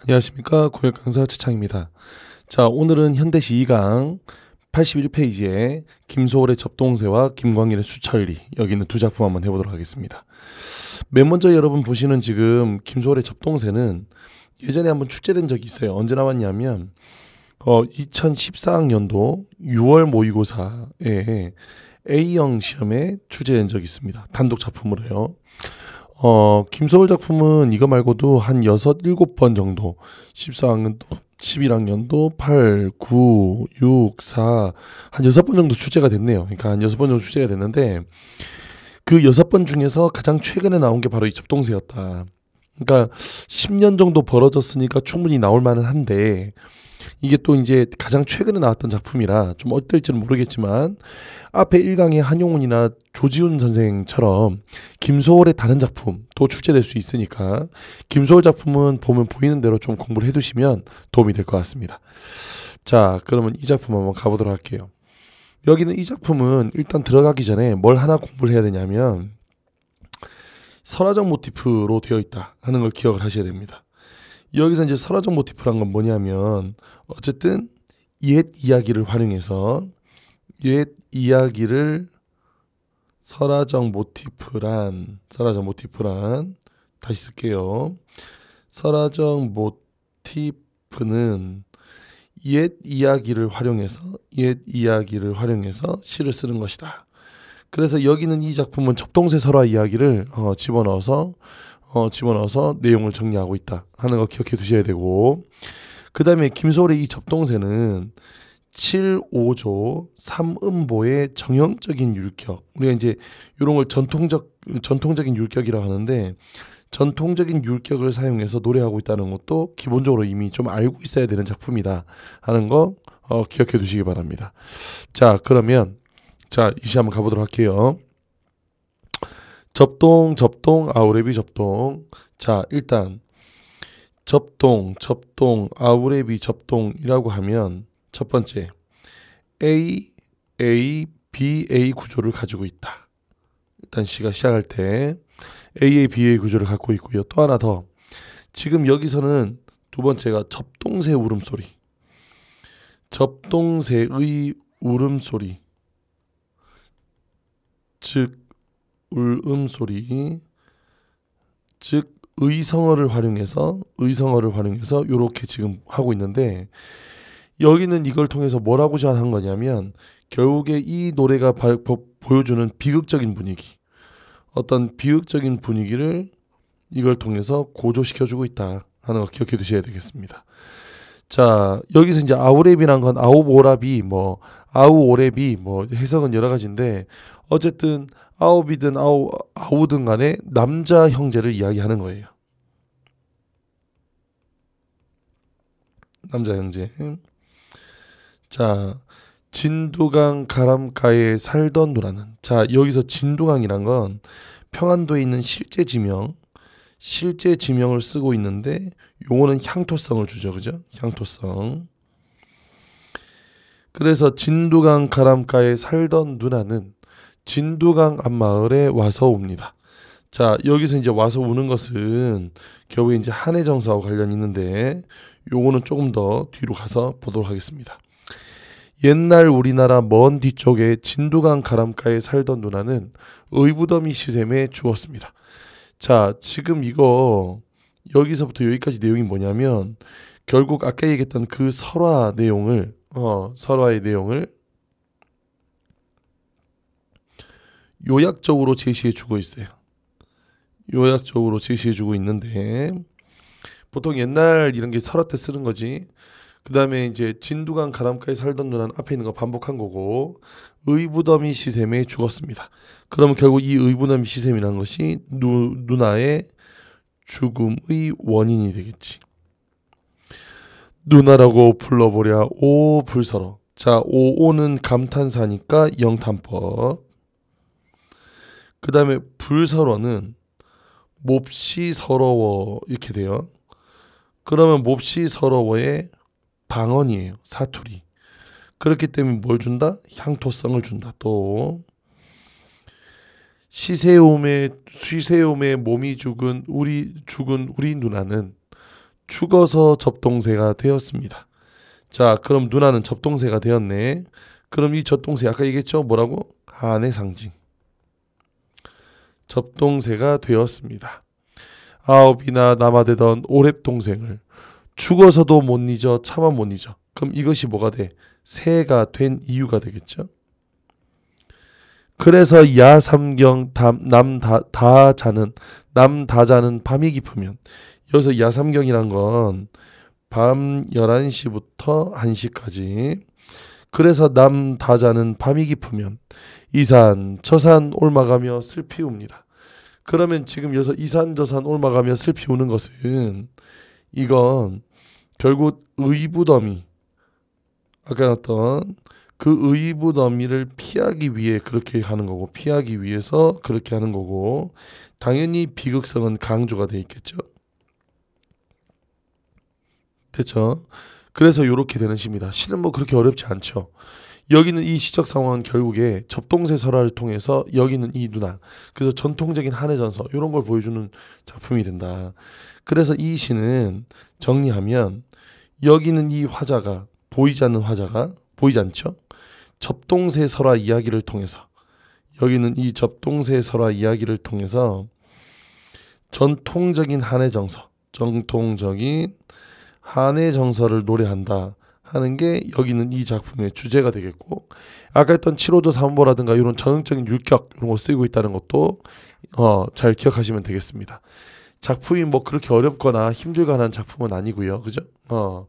안녕하십니까 고역 강사 최창입니다. 자 오늘은 현대시 2강 81페이지에 김소월의 접동세와 김광일의 수천리 여기 있는 두 작품 한번 해보도록 하겠습니다. 맨 먼저 여러분 보시는 지금 김소월의 접동세는 예전에 한번 출제된 적이 있어요. 언제 나왔냐면 어 2014학년도 6월 모의고사에 A형 시험에 출제된 적이 있습니다. 단독 작품으로요. 어, 김서울 작품은 이거 말고도 한 6, 7번 정도 14학년도 11학년도 8, 9, 6, 4, 한 6번 정도 출제가 됐네요. 그러니까 한 6번 정도 출제가 됐는데, 그 6번 중에서 가장 최근에 나온 게 바로 이 접동세였다. 그러니까 10년 정도 벌어졌으니까 충분히 나올 만은 한데, 이게 또 이제 가장 최근에 나왔던 작품이라 좀 어떨지는 모르겠지만 앞에 1강의 한용운이나 조지훈 선생처럼 김소월의 다른 작품도 출제될 수 있으니까 김소월 작품은 보면 보이는 대로 좀 공부를 해두시면 도움이 될 것 같습니다. 자, 그러면 이 작품 한번 가보도록 할게요. 여기는 이 작품은 일단 들어가기 전에 뭘 하나 공부를 해야 되냐면 설화적 모티프로 되어 있다 하는 걸 기억을 하셔야 됩니다. 여기서 이제 설화적 모티프란 건 뭐냐면 어쨌든 옛 이야기를 활용해서 옛 이야기를 설화적 모티프란 설화적 모티프란 다시 쓸게요. 설화적 모티프는 옛 이야기를 활용해서 옛 이야기를 활용해서 시를 쓰는 것이다. 그래서 여기는 이 작품은 접동세 설화 이야기를 어, 집어넣어서 어, 집어넣어서 내용을 정리하고 있다 하는 거 기억해 두셔야 되고 그 다음에 김소월의 이 접동세는 7, 5조 3음보의 정형적인 율격 우리가 이제 이런 걸 전통적 전통적인 율격이라 고 하는데 전통적인 율격을 사용해서 노래하고 있다는 것도 기본적으로 이미 좀 알고 있어야 되는 작품이다 하는 거 어, 기억해 두시기 바랍니다. 자 그러면 자 이 시 한번 가보도록 할게요. 접동, 접동, 아우레비 접동. 자, 일단 접동, 접동, 아우레비 접동이라고 하면 첫 번째 A, A, B, A 구조를 가지고 있다. 일단 C가 시작할 때 A의 B의 구조를 갖고 있고요. 또 하나 더 지금 여기서는 두 번째가 접동새 울음소리. 접동새의 울음소리. 즉 울음 소리 즉 의성어를 활용해서 의성어를 활용해서 이렇게 지금 하고 있는데 여기는 이걸 통해서 뭐라고 제안한 거냐면 결국에 이 노래가 바, 바, 보여주는 비극적인 분위기 어떤 비극적인 분위기를 이걸 통해서 고조시켜주고 있다 하는 거 기억해 두셔야 되겠습니다. 자 여기서 이제 아우랩이란 건 아우보랍이 뭐 아우오랩이 뭐 해석은 여러 가지인데 어쨌든 아홉이든 아홉, 아홉든 간에 남자 형제를 이야기하는 거예요. 남자 형제. 자, 진두강 가람가에 살던 누라는. 자, 여기서 진두강이란 건 평안도에 있는 실제 지명, 실제 지명을 쓰고 있는데 용어는 향토성을 주죠. 그죠? 향토성. 그래서 진두강 가람가에 살던 누나는 진두강 앞마을에 와서 옵니다 자, 여기서 이제 와서 우는 것은 겨우 이제 한해 정사와 관련 있는데 요거는 조금 더 뒤로 가서 보도록 하겠습니다. 옛날 우리나라 먼 뒤쪽에 진두강 가람가에 살던 누나는 의부더미 시샘에 주었습니다. 자, 지금 이거 여기서부터 여기까지 내용이 뭐냐면 결국 아까 얘기했던 그 설화 내용을 어, 설화의 내용을 요약적으로 제시해 주고 있어요. 요약적으로 제시해 주고 있는데 보통 옛날 이런 게 설화 때 쓰는 거지. 그다음에 이제 진두강 가람가에 살던 누나는 앞에 있는 거 반복한 거고 의부더미 시샘에 죽었습니다. 그러면 결국 이 의부더미 시샘이라는 것이 누, 누나의 죽음의 원인이 되겠지. 누나라고 불러보랴 오 불서러. 자 오오는 감탄사니까 영탄법. 그 다음에 불설어는 몹시 서러워 이렇게 돼요. 그러면 몹시 서러워의 방언이에요. 사투리. 그렇기 때문에 뭘 준다? 향토성을 준다. 또 시세움의 시세움의 몸이 죽은 우리 죽은 우리 누나는 죽어서 접동새가 되었습니다. 자, 그럼 누나는 접동새가 되었네. 그럼 이 접동새 아까 얘기했죠? 뭐라고? 한의 상징. 접동새가 되었습니다. 아홉이나 남아대던 오랫 동생을 죽어서도 못 잊어 차마 못 잊어. 그럼 이것이 뭐가 돼? 새가 된 이유가 되겠죠. 그래서 야삼경 남다자는 남다자는 밤이 깊으면 여기서 야삼경이란 건 밤 11시부터 1시까지 그래서 남 다자는 밤이 깊으면 이산 저산 올마가며 슬피 웁니다. 그러면 지금 여기서 이산 저산 올마가며 슬피 우는 것은 이건 결국 의부덤이 아까 났던 그 의부덤이를 피하기 위해 그렇게 하는 거고 피하기 위해서 그렇게 하는 거고 당연히 비극성은 강조가 돼 있겠죠. 됐죠? 그래서 이렇게 되는 시입니다. 시는 뭐 그렇게 어렵지 않죠. 여기는 이 시적 상황은 결국에 접동세 설화를 통해서 여기는 이 누나 그래서 전통적인 한해 전서 이런 걸 보여주는 작품이 된다. 그래서 이 시는 정리하면 여기는 이 화자가 보이지 않는 화자가 보이지 않죠. 접동세 설화 이야기를 통해서 여기는 이 접동세 설화 이야기를 통해서 전통적인 한해 정서 전통적인 한의 정서를 노래한다 하는 게 여기는 이 작품의 주제가 되겠고 아까 했던 7호조 3보라든가 이런 전형적인 율격 이런 거 쓰이고 있다는 것도 어, 잘 기억하시면 되겠습니다. 작품이 뭐 그렇게 어렵거나 힘들거나 한 작품은 아니고요. 그죠? 어,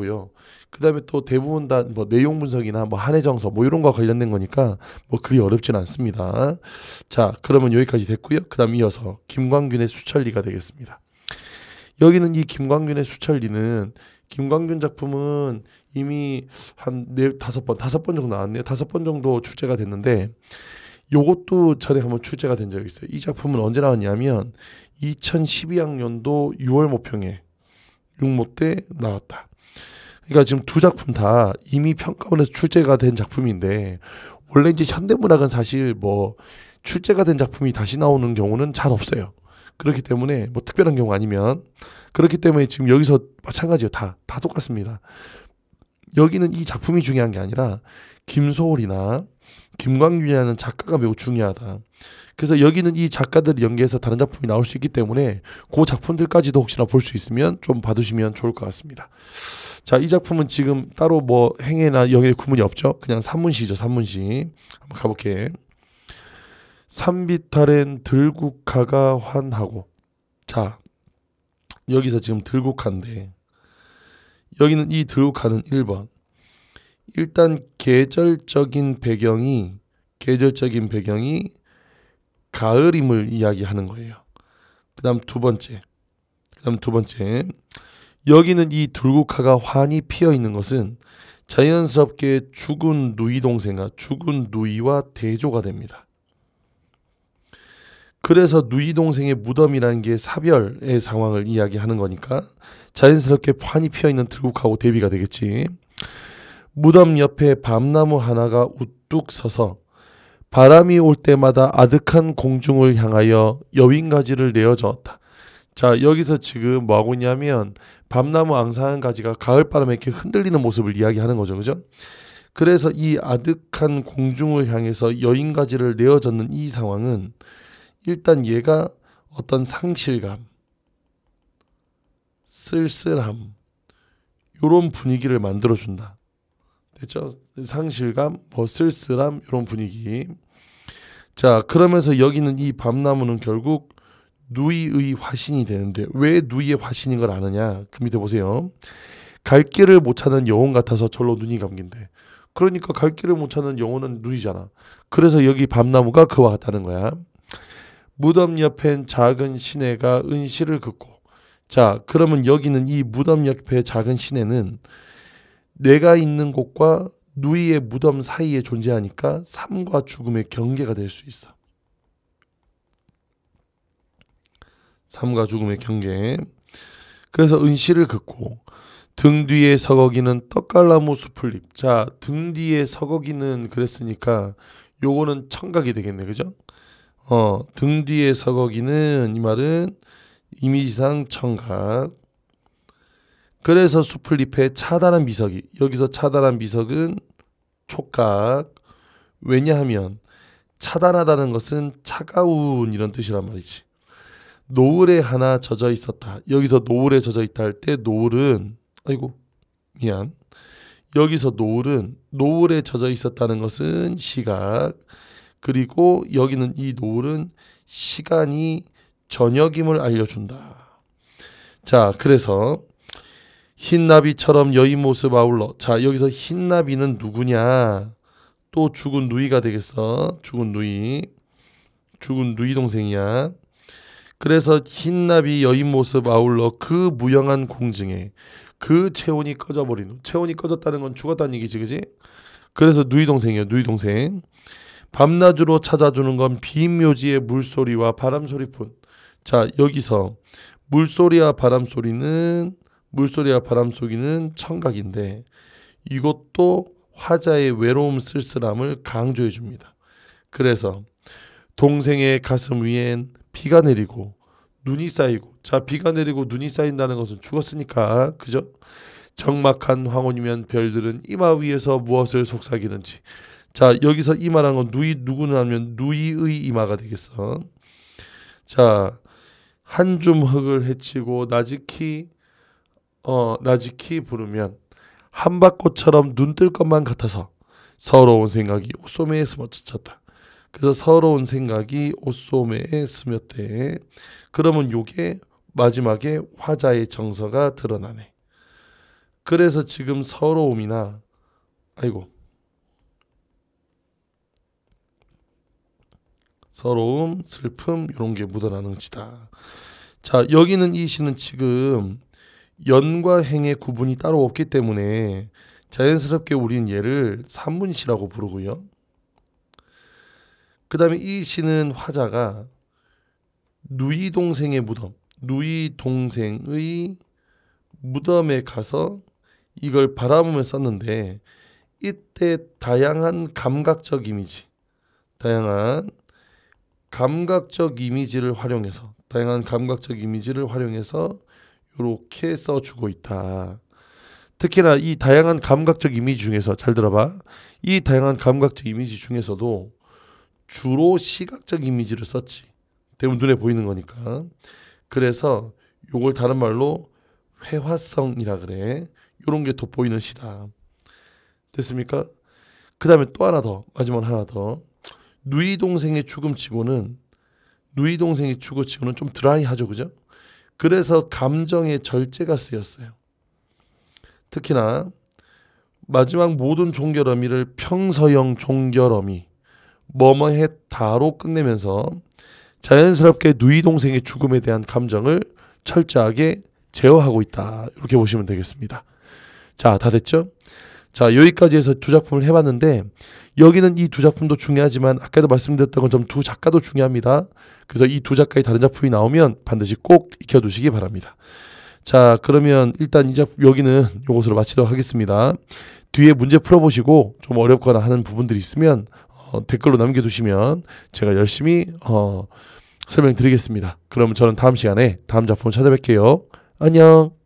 아니고요. 그다음에 또 대부분 다 뭐 내용 분석이나 뭐 한해 정서 뭐 이런 거 관련된 거니까 뭐 그리 어렵진 않습니다. 자, 그러면 여기까지 됐고요. 그다음 이어서 김광균의 수천리가 되겠습니다. 여기는 이 김광균의 수철리는 김광균 작품은 이미 한 네 다섯 번 다섯 번 정도 나왔네요. 다섯 번 정도 출제가 됐는데 요것도 전에 한번 출제가 된 적이 있어요. 이 작품은 언제 나왔냐면 2012학년도 6월 모평에 6모 때 나왔다. 그러니까 지금 두 작품 다 이미 평가원에서 출제가 된 작품인데 원래 이제 현대문학은 사실 뭐 출제가 된 작품이 다시 나오는 경우는 잘 없어요. 그렇기 때문에 뭐 특별한 경우 아니면 그렇기 때문에 지금 여기서 마찬가지예요. 다, 다 똑같습니다. 여기는 이 작품이 중요한 게 아니라 김소월이나 김광균이라는 작가가 매우 중요하다. 그래서 여기는 이 작가들을 연계해서 다른 작품이 나올 수 있기 때문에 그 작품들까지도 혹시나 볼 수 있으면 좀 봐두시면 좋을 것 같습니다. 자, 이 작품은 지금 따로 뭐 행해나 영예 구문이 없죠? 그냥 산문시죠, 산문시. 한번 가볼게. 산비탈엔 들국화가 환하고 자 여기서 지금 들국화인데 여기는 이 들국화는 1번 일단 계절적인 배경이 계절적인 배경이 가을임을 이야기하는 거예요. 그다음 두 번째. 그다음 두 번째. 여기는 이들국화가 환히 피어 있는 것은 자연스럽게 죽은 누이 동생과 죽은 누이와 대조가 됩니다. 그래서 누이 동생의 무덤이라는 게 사별의 상황을 이야기하는 거니까 자연스럽게 판이 피어 있는 들국하고 대비가 되겠지. 무덤 옆에 밤나무 하나가 우뚝 서서 바람이 올 때마다 아득한 공중을 향하여 여인가지를 내어 저었다. 자 여기서 지금 뭐하고 있냐면 밤나무 앙상한 가지가 가을바람에 이렇게 흔들리는 모습을 이야기하는 거죠 그죠 그래서 이 아득한 공중을 향해서 여인가지를 내어졌는 이 상황은 일단 얘가 어떤 상실감, 쓸쓸함 요런 분위기를 만들어준다. 됐죠? 상실감, 뭐 쓸쓸함 요런 분위기. 자 그러면서 여기는 이 밤나무는 결국 누이의 화신이 되는데 왜 누이의 화신인 걸 아느냐? 그 밑에 보세요. 갈 길을 못 찾는 영혼 같아서 절로 눈이 감긴데 그러니까 갈 길을 못 찾는 영혼은 누이잖아 그래서 여기 밤나무가 그와 같다는 거야. 무덤 옆엔 작은 시내가 은실을 긋고 자 그러면 여기는 이 무덤 옆에 작은 시내는 내가 있는 곳과 누이의 무덤 사이에 존재하니까 삶과 죽음의 경계가 될 수 있어. 삶과 죽음의 경계. 그래서 은실을 긋고 등 뒤에 서거기는 떡갈나무 숲을 입 자, 등 뒤에 서거기는 그랬으니까 요거는 청각이 되겠네. 그죠? 어, 등 뒤에 서거기는 이 말은 이미지상 청각. 그래서 수풀잎에 차단한 미석이 여기서 차단한 미석은 촉각. 왜냐하면 차단하다는 것은 차가운 이런 뜻이란 말이지. 노을에 하나 젖어 있었다. 여기서 노을에 젖어 있다 할 때 노을은 아이고 미안. 여기서 노을은 노을에 젖어 있었다는 것은 시각. 그리고 여기는 이 노을은 시간이 저녁임을 알려준다. 자, 그래서 흰나비처럼 여인 모습 아울러. 자, 여기서 흰나비는 누구냐? 또 죽은 누이가 되겠어. 죽은 누이. 죽은 누이 동생이야. 그래서 흰나비 여인 모습 아울러 그무형한 공증에 그 체온이 꺼져버린 후. 체온이 꺼졌다는 건 죽었다는 얘기지, 그지? 그래서 누이 동생이야, 누이 동생. 밤낮으로 찾아주는 건 비묘지의 물소리와 바람소리뿐. 자 여기서 물소리와 바람소리는 물소리와 바람소리는 청각인데 이것도 화자의 외로움 쓸쓸함을 강조해 줍니다. 그래서 동생의 가슴 위엔 비가 내리고 눈이 쌓이고 자 비가 내리고 눈이 쌓인다는 것은 죽었으니까 그죠? 적막한 황혼이면 별들은 이마 위에서 무엇을 속삭이는지 자 여기서 이마란 건 누이 누구나 하면 누이의 이마가 되겠어. 자한줌 흙을 헤치고 나지키 어 나지키 부르면 한밭꽃처럼 눈뜰 것만 같아서 서러운 생각이 옷소매에 스며쳤다. 그래서 서러운 생각이 옷소매에 스며대. 그러면 요게 마지막에 화자의 정서가 드러나네. 그래서 지금 서러움이나 아이고 서러움, 슬픔 이런 게 묻어나는 시다. 자 여기는 이 시는 지금 연과 행의 구분이 따로 없기 때문에 자연스럽게 우리는 얘를 산문시라고 부르고요. 그 다음에 이 시는 화자가 누이 동생의 무덤, 누이 동생의 무덤에 가서 이걸 바라보며 썼는데 이때 다양한 감각적 이미지, 다양한 감각적 이미지를 활용해서 다양한 감각적 이미지를 활용해서 이렇게 써주고 있다. 특히나 이 다양한 감각적 이미지 중에서 잘 들어봐. 이 다양한 감각적 이미지 중에서도 주로 시각적 이미지를 썼지. 대부분 눈에 보이는 거니까. 그래서 이걸 다른 말로 회화성이라 그래. 요런 게 돋보이는 시다. 됐습니까? 그 다음에 또 하나 더 마지막 하나 더 누이 동생의 죽음치고는 누이 동생이 죽음치고는좀 드라이하죠, 그죠? 그래서 감정의 절제가 쓰였어요. 특히나 마지막 모든 종결 어미를 평서형 종결 어미 뭐뭐해 다로 끝내면서 자연스럽게 누이 동생의 죽음에 대한 감정을 철저하게 제어하고 있다. 이렇게 보시면 되겠습니다. 자, 다 됐죠? 자, 여기까지 해서 두 작품을 해봤는데 여기는 이 두 작품도 중요하지만 아까도 말씀드렸던 것처럼 두 작가도 중요합니다. 그래서 이 두 작가의 다른 작품이 나오면 반드시 꼭 익혀두시기 바랍니다. 자 그러면 일단 이 작품 여기는 이것으로 마치도록 하겠습니다. 뒤에 문제 풀어보시고 좀 어렵거나 하는 부분들이 있으면 어, 댓글로 남겨두시면 제가 열심히 어, 설명드리겠습니다. 그럼 저는 다음 시간에 다음 작품 찾아뵐게요. 안녕.